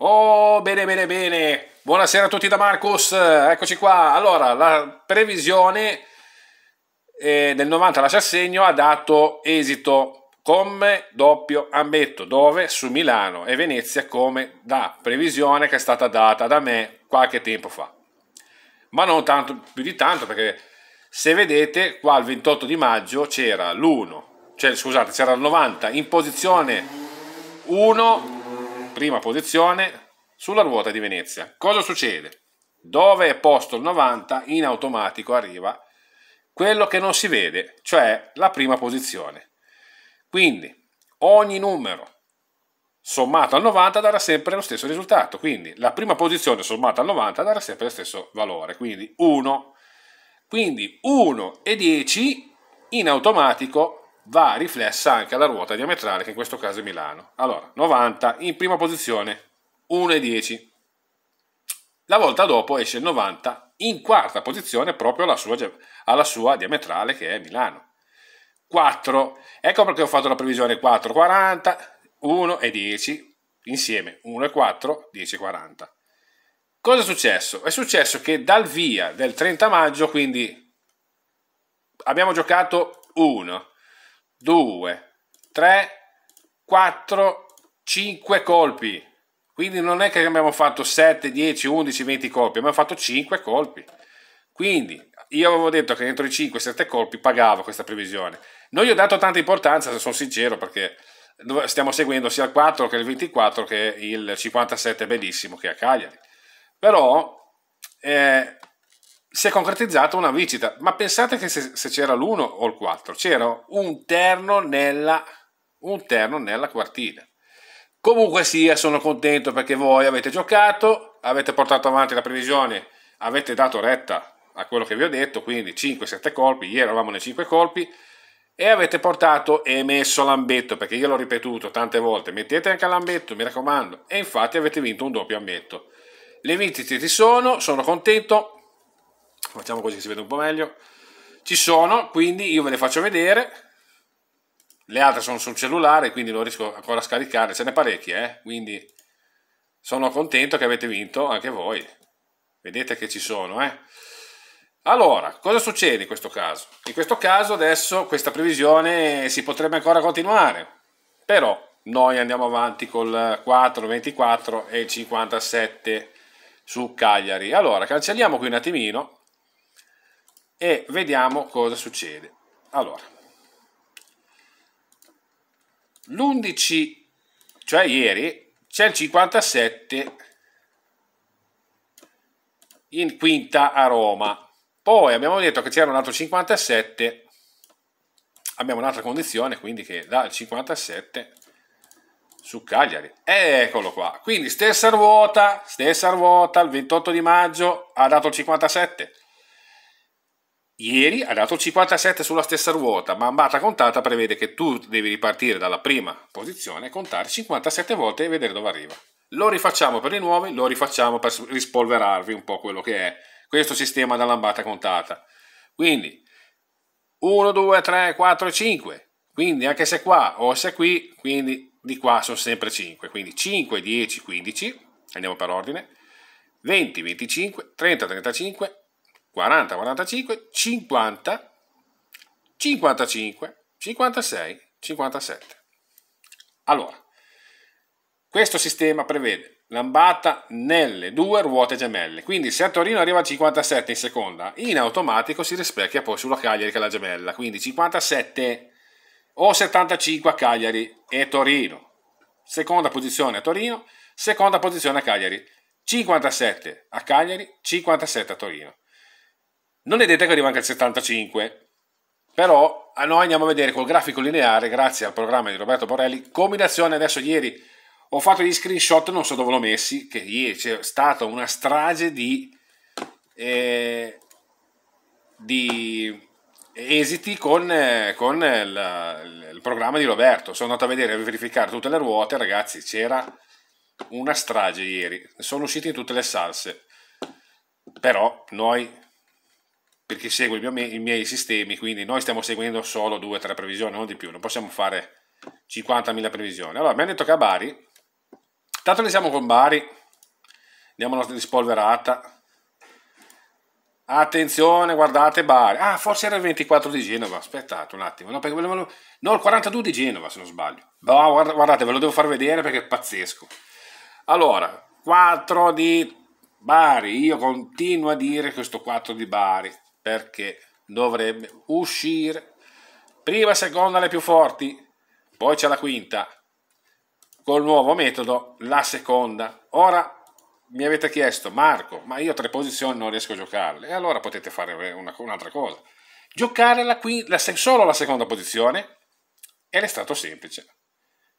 Oh, bene, bene, bene. Buonasera a tutti da Marcus. Eccoci qua. Allora, la previsione eh, del 90 lascia segno ha dato esito come doppio ambetto, dove su Milano e Venezia come da previsione che è stata data da me qualche tempo fa. Ma non tanto più di tanto perché se vedete qua il 28 di maggio c'era l'1, cioè scusate, c'era il 90 in posizione 1 prima posizione sulla ruota di Venezia. Cosa succede? Dove è posto il 90 in automatico arriva quello che non si vede, cioè la prima posizione. Quindi ogni numero sommato al 90 darà sempre lo stesso risultato, quindi la prima posizione sommata al 90 darà sempre lo stesso valore, quindi 1. Quindi 1 e 10 in automatico va riflessa anche alla ruota diametrale che in questo caso è Milano. Allora, 90 in prima posizione, 1,10. La volta dopo esce il 90 in quarta posizione proprio alla sua, alla sua diametrale che è Milano. 4, ecco perché ho fatto la previsione 4, 40, 1 e 10 insieme, 1 e 4, 10 e 40. Cosa è successo? È successo che dal via del 30 maggio, quindi abbiamo giocato 1, 2, 3, 4, 5 colpi. Quindi non è che abbiamo fatto 7, 10, 11, 20 colpi, abbiamo fatto 5 colpi. Quindi io avevo detto che entro i 5-7 colpi pagavo questa previsione. Non gli ho dato tanta importanza, se sono sincero, perché stiamo seguendo sia il 4 che il 24 che il 57 bellissimo che è a Cagliari. Però eh, si è concretizzata una vincita. ma pensate che se, se c'era l'1 o il 4, c'era un terno nella, un terno nella quartina. Comunque sia, sono contento perché voi avete giocato, avete portato avanti la previsione, avete dato retta a quello che vi ho detto, quindi 5-7 colpi, ieri eravamo nei 5 colpi, e avete portato e messo l'ambetto, perché io l'ho ripetuto tante volte, mettete anche l'ambetto, mi raccomando, e infatti avete vinto un doppio ambetto. Le vincite ci sono, sono contento, facciamo così che si vede un po' meglio ci sono quindi io ve le faccio vedere le altre sono sul cellulare quindi non riesco ancora a scaricare ce ne parecchie eh? quindi sono contento che avete vinto anche voi vedete che ci sono eh? allora cosa succede in questo caso in questo caso adesso questa previsione si potrebbe ancora continuare però noi andiamo avanti col 4 24 e 57 su Cagliari allora cancelliamo qui un attimino e vediamo cosa succede. Allora, l'11, cioè ieri, c'è il 57 in quinta a Roma. Poi abbiamo detto che c'era un altro 57, abbiamo un'altra condizione, quindi che il 57 su Cagliari. Eccolo qua. Quindi stessa ruota, stessa ruota, il 28 di maggio ha dato il 57. Ieri ha dato 57 sulla stessa ruota, ma ambata contata prevede che tu devi ripartire dalla prima posizione, contare 57 volte e vedere dove arriva. Lo rifacciamo per i nuovi, lo rifacciamo per rispolverarvi un po' quello che è questo sistema dall'ambata contata. Quindi 1, 2, 3, 4, 5. Quindi anche se qua o se qui, quindi di qua sono sempre 5. Quindi 5, 10, 15. Andiamo per ordine. 20, 25, 30, 35, 40, 45, 50, 55, 56, 57. Allora, questo sistema prevede lambata nelle due ruote gemelle, quindi se a Torino arriva a 57 in seconda, in automatico si rispecchia poi sulla Cagliari che è la gemella, quindi 57 o 75 a Cagliari e Torino, seconda posizione a Torino, seconda posizione a Cagliari, 57 a Cagliari, 57 a Torino. Non è detto che arriva anche al 75, però a ah, noi andiamo a vedere col grafico lineare, grazie al programma di Roberto Borelli, combinazione adesso ieri ho fatto gli screenshot, non so dove l'ho messi, che ieri c'è stata una strage di, eh, di esiti con, eh, con la, il, programma di Roberto. Sono andato a vedere, a verificare tutte le ruote, ragazzi, c'era una strage ieri. Sono usciti in tutte le salse. Però noi perché segue mio, i miei sistemi, quindi noi stiamo seguendo solo 2-3 previsioni, non di più, non possiamo fare 50.000 previsioni. Allora, mi hanno detto che a Bari, tanto ne siamo con Bari, diamo una rispolverata. Attenzione, guardate Bari. Ah, forse era il 24 di Genova, aspettate un attimo. No, perché volevo... no il 42 di Genova, se non sbaglio. No, boh, guardate, ve lo devo far vedere perché è pazzesco. Allora, 4 di Bari, io continuo a dire questo 4 di Bari perché dovrebbe uscire prima seconda le più forti poi c'è la quinta col nuovo metodo la seconda ora mi avete chiesto Marco ma io tre posizioni non riesco a giocarle e allora potete fare un'altra cosa giocare la la solo la seconda posizione ed è stato semplice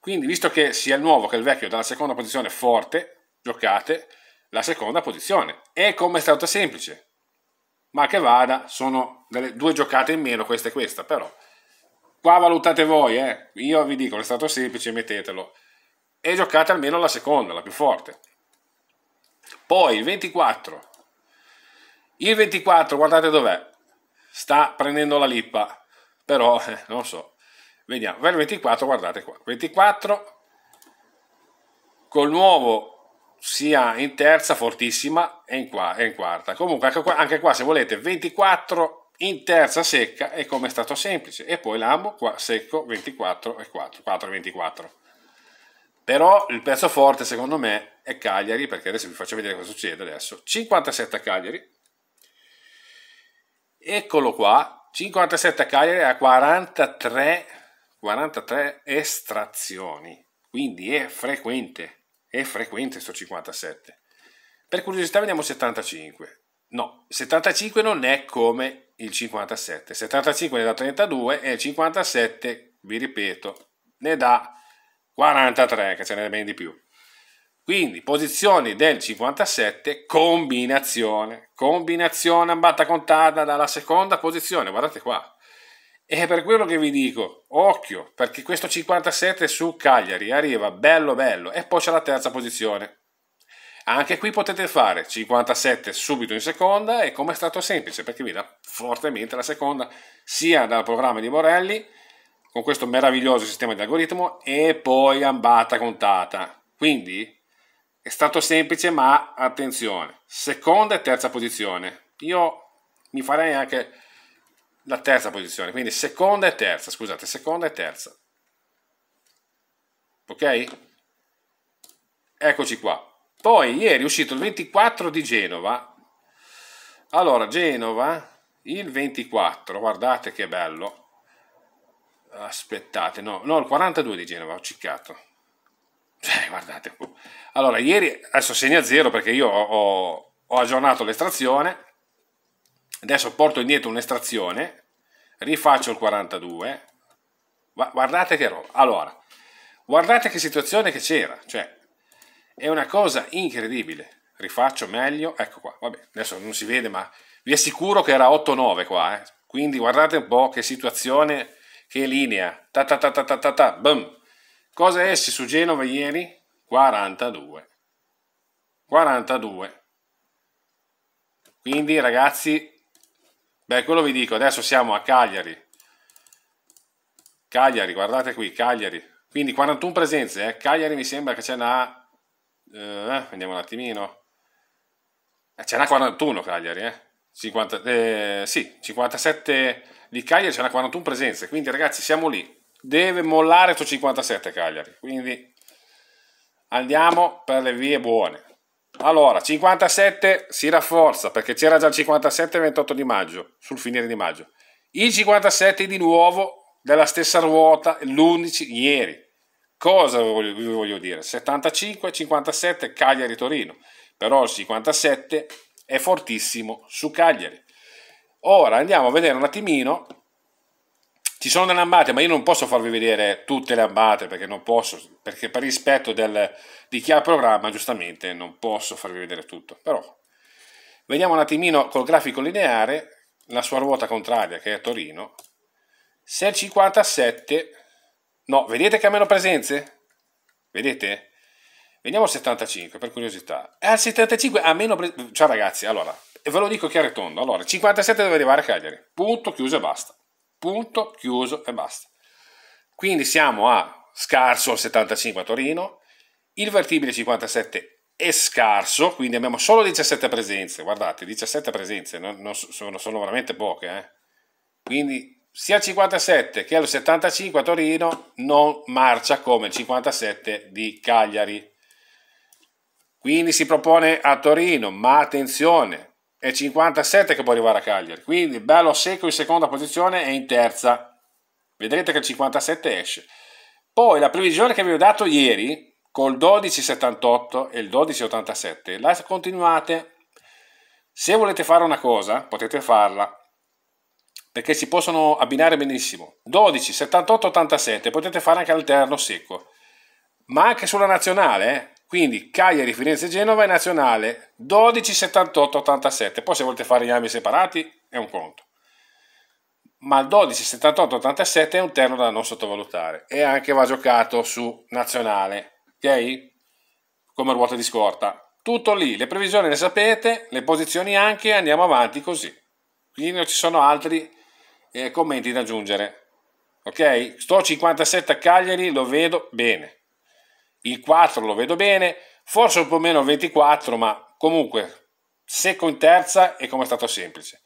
quindi visto che sia il nuovo che il vecchio dalla seconda posizione forte giocate la seconda posizione e come è stato semplice ma che vada, sono delle, due giocate in meno, questa e questa, però qua valutate voi, eh. io vi dico, è stato semplice, mettetelo, e giocate almeno la seconda, la più forte. Poi il 24, il 24 guardate dov'è, sta prendendo la lippa, però eh, non so, vediamo, per il 24 guardate qua, 24 col nuovo sia in terza fortissima e in, qua, e in quarta. Comunque anche qua, anche qua, se volete 24 in terza secca e come è stato semplice e poi l'ambo qua secco 24 e 4, 4 e 24. Però il pezzo forte secondo me è Cagliari perché adesso vi faccio vedere cosa succede adesso. 57 a Cagliari. Eccolo qua, 57 a Cagliari a 43 43 estrazioni, quindi è frequente è frequente sto 57. Per curiosità vediamo 75. No, 75 non è come il 57. 75 ne dà 32 e il 57, vi ripeto, ne dà 43, che ce n'è ben di più. Quindi posizioni del 57, combinazione, combinazione ambatta contata dalla seconda posizione, guardate qua, e è per quello che vi dico, occhio, perché questo 57 su Cagliari arriva bello bello e poi c'è la terza posizione. Anche qui potete fare 57 subito in seconda e come è stato semplice perché vi dà fortemente la seconda sia dal programma di Morelli con questo meraviglioso sistema di algoritmo e poi ambata contata. Quindi è stato semplice ma attenzione, seconda e terza posizione. Io mi farei anche la terza posizione, quindi seconda e terza, scusate, seconda e terza. Ok? Eccoci qua. Poi ieri è uscito il 24 di Genova. Allora, Genova, il 24, guardate che bello. Aspettate, no, no, il 42 di Genova, ho ciccato. Cioè, guardate. Allora, ieri, adesso segna zero perché io ho, ho aggiornato l'estrazione adesso porto indietro un'estrazione rifaccio il 42 guardate che roba allora guardate che situazione che c'era cioè è una cosa incredibile rifaccio meglio ecco qua vabbè adesso non si vede ma vi assicuro che era 8-9 qua eh. quindi guardate un po' che situazione che linea ta ta ta ta ta ta, ta boom cosa esce su Genova ieri? 42 42 quindi ragazzi Beh, quello vi dico, adesso siamo a Cagliari. Cagliari, guardate qui, Cagliari. Quindi 41 presenze, eh. Cagliari mi sembra che ce n'ha... Eh, eh vediamo un attimino. Eh, ce n'ha 41 Cagliari, eh. 50, eh, sì, 57 di Cagliari, ce n'ha 41 presenze. Quindi ragazzi, siamo lì. Deve mollare su 57 Cagliari. Quindi andiamo per le vie buone. Allora, 57 si rafforza perché c'era già il 57 il 28 di maggio, sul finire di maggio. Il 57 di nuovo della stessa ruota l'11 ieri. Cosa vi voglio, vi voglio dire? 75, 57 Cagliari-Torino. Però il 57 è fortissimo su Cagliari. Ora andiamo a vedere un attimino ci sono delle ambate, ma io non posso farvi vedere tutte le ambate perché non posso, perché per rispetto del, di chi ha il programma, giustamente non posso farvi vedere tutto. Però vediamo un attimino col grafico lineare la sua ruota contraria che è Torino. Se il 57, no, vedete che ha meno presenze? Vedete? Vediamo al 75 per curiosità. È al 75 ha meno presenze. Ciao ragazzi, allora, ve lo dico chiaro e tondo. Allora, 57 deve arrivare a Cagliari. Punto, chiuso e basta punto, chiuso e basta. Quindi siamo a scarso il 75 a Torino, il vertibile 57 è scarso, quindi abbiamo solo 17 presenze, guardate, 17 presenze, non, non sono, sono, veramente poche, eh? quindi sia il 57 che il 75 a Torino non marcia come il 57 di Cagliari. Quindi si propone a Torino, ma attenzione, e 57 che può arrivare a Cagliari. Quindi bello secco in seconda posizione e in terza. Vedrete che il 57 esce. Poi la previsione che vi ho dato ieri col 12,78 e il 12,87 la continuate. Se volete fare una cosa potete farla perché si possono abbinare benissimo. 12, 78, 87 potete fare anche alterno secco. Ma anche sulla nazionale, quindi Cagliari, Firenze, Genova e Nazionale 12, 78, 87. Poi se volete fare gli ami separati è un conto. Ma il 12, 78, 87 è un terno da non sottovalutare e anche va giocato su Nazionale, ok? Come ruota di scorta. Tutto lì, le previsioni le sapete, le posizioni anche, andiamo avanti così. Quindi non ci sono altri eh, commenti da aggiungere. Ok? Sto 57 a Cagliari, lo vedo bene il 4 lo vedo bene, forse un po' meno 24, ma comunque secco in terza e come stato semplice.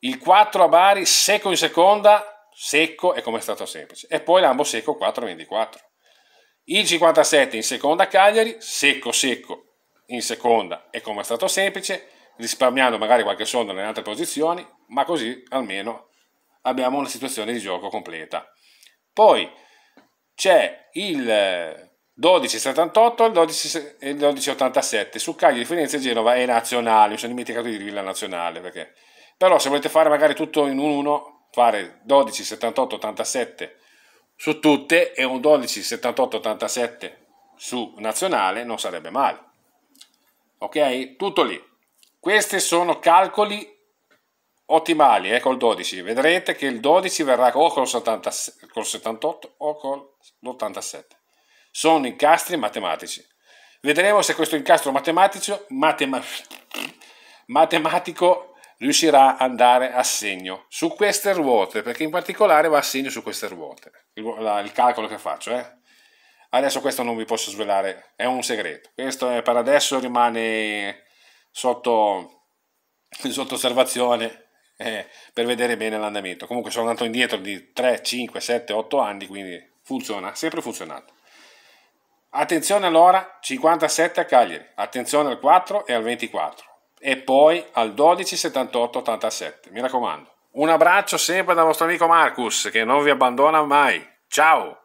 Il 4 a Bari secco in seconda, secco e come stato semplice. E poi l'ambo secco 4-24. Il 57 in seconda a Cagliari, secco secco in seconda e come stato semplice, risparmiando magari qualche sonda nelle altre posizioni, ma così almeno abbiamo una situazione di gioco completa. Poi c'è il 12,78 e 12,87 su Cagliari, Firenze, Genova e Nazionale. Mi sono dimenticato di dirvi la Nazionale perché. Però se volete fare magari tutto in uno, 1, fare 12,78-87 su tutte e un 12,78-87 su Nazionale non sarebbe male. Ok? Tutto lì. Questi sono calcoli ottimali, eh, col 12. Vedrete che il 12 verrà o col, col 78 o col 87 sono incastri matematici. Vedremo se questo incastro matematico, matema, matematico riuscirà ad andare a segno su queste ruote, perché in particolare va a segno su queste ruote, il, la, il calcolo che faccio. Eh? Adesso questo non vi posso svelare, è un segreto. Questo è, per adesso rimane sotto, sotto osservazione eh, per vedere bene l'andamento. Comunque sono andato indietro di 3, 5, 7, 8 anni, quindi funziona, sempre funzionato. Attenzione all'ora 57 a Cagliari, attenzione al 4 e al 24 e poi al 12 78 87. Mi raccomando. Un abbraccio sempre dal vostro amico Marcus che non vi abbandona mai. Ciao!